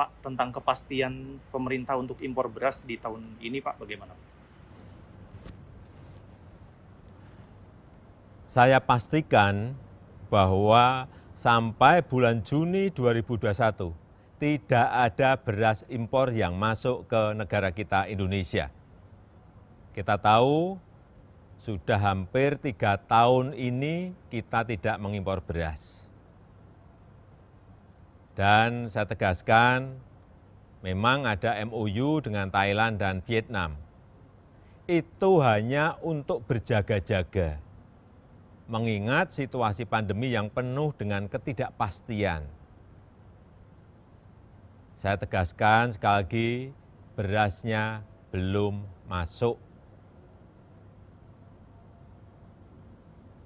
Pak tentang kepastian pemerintah untuk impor beras di tahun ini Pak bagaimana? Saya pastikan bahwa sampai bulan Juni 2021 tidak ada beras impor yang masuk ke negara kita Indonesia. Kita tahu sudah hampir tiga tahun ini kita tidak mengimpor beras dan saya tegaskan memang ada MOU dengan Thailand dan Vietnam. Itu hanya untuk berjaga-jaga, mengingat situasi pandemi yang penuh dengan ketidakpastian. Saya tegaskan sekali lagi, berasnya belum masuk.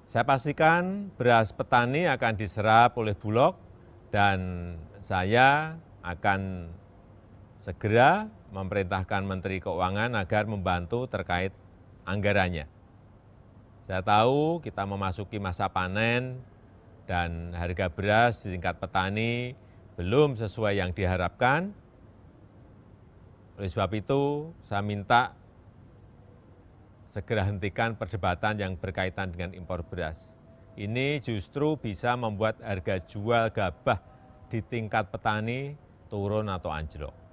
Saya pastikan beras petani akan diserap oleh Bulog dan saya akan segera memerintahkan Menteri Keuangan agar membantu terkait anggarannya. Saya tahu kita memasuki masa panen dan harga beras di tingkat petani belum sesuai yang diharapkan. Oleh sebab itu, saya minta segera hentikan perdebatan yang berkaitan dengan impor beras ini justru bisa membuat harga jual gabah di tingkat petani turun atau anjlok